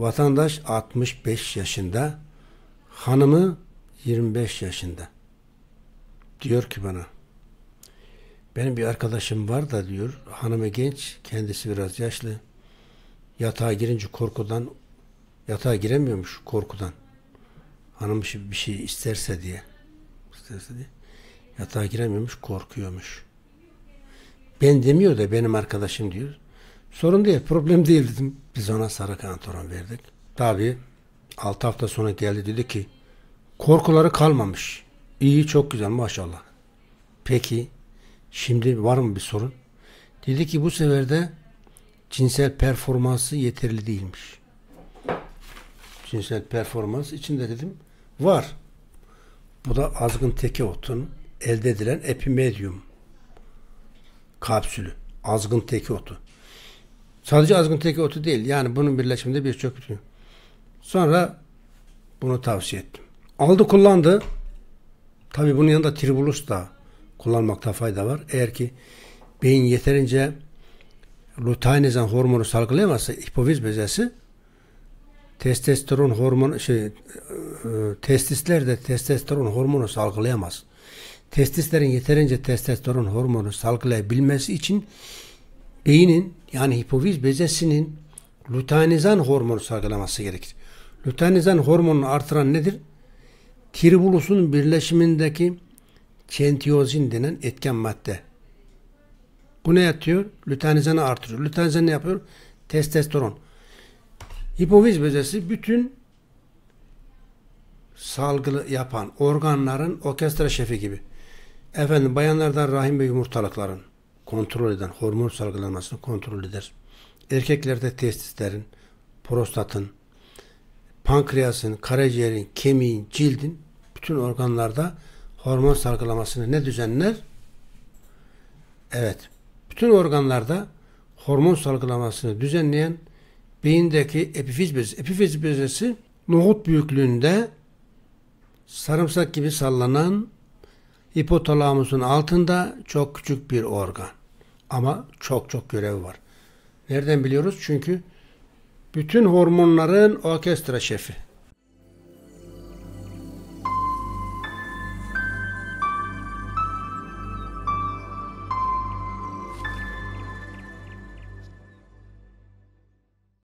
Vatandaş 65 yaşında, hanımı 25 yaşında. Diyor ki bana, benim bir arkadaşım var da diyor, hanımı genç, kendisi biraz yaşlı. Yatağa girince korkudan, yatağa giremiyormuş korkudan. Hanım bir şey isterse diye, isterse diye. Yatağa giremiyormuş, korkuyormuş. Ben demiyor da benim arkadaşım diyor. Sorun değil, problem değil dedim. Biz ona sarı kantoron verdik. Tabii 6 hafta sonra geldi dedi ki korkuları kalmamış. İyi çok güzel maşallah. Peki şimdi var mı bir sorun? Dedi ki bu sefer de cinsel performansı yeterli değilmiş. Cinsel performans içinde dedim var. Bu da azgın teke otun elde edilen epimedium kapsülü. Azgın teke otu. Sadece azgınlıktaki otu değil. Yani bunun birleşiminde birçok bütün. Sonra bunu tavsiye ettim. Aldı kullandı. Tabi bunun yanında tribulus da kullanmakta fayda var. Eğer ki beyin yeterince luteinizan hormonu salgılayamazsa hipofiz bezesi testosteron hormonu şey e, testisler de testosteron hormonu salgılayamaz. Testislerin yeterince testosteron hormonu salgılayabilmesi için beynin yani hipofiz bezesinin luteinizan hormonu salgılaması gerekir. Luteinizan hormonunu artıran nedir? Tribulusun birleşimindeki kentiyozin denen etken madde. Bu ne yatıyor? Luteinizanı artırıyor. Luteinizan ne yapıyor? Testosteron. Hipofiz bezesi bütün salgılı yapan organların orkestra şefi gibi. Efendim bayanlardan rahim ve yumurtalıkların kontrol eden, hormon salgılamasını kontrol eder. Erkeklerde testislerin, prostatın, pankreasın, karaciğerin, kemiğin, cildin bütün organlarda hormon salgılamasını ne düzenler? Evet. Bütün organlarda hormon salgılamasını düzenleyen beyindeki epifiz bezesi. Epifiz bezesi nohut büyüklüğünde sarımsak gibi sallanan hipotalamusun altında çok küçük bir organ. Ama çok çok görev var. Nereden biliyoruz? Çünkü bütün hormonların orkestra şefi.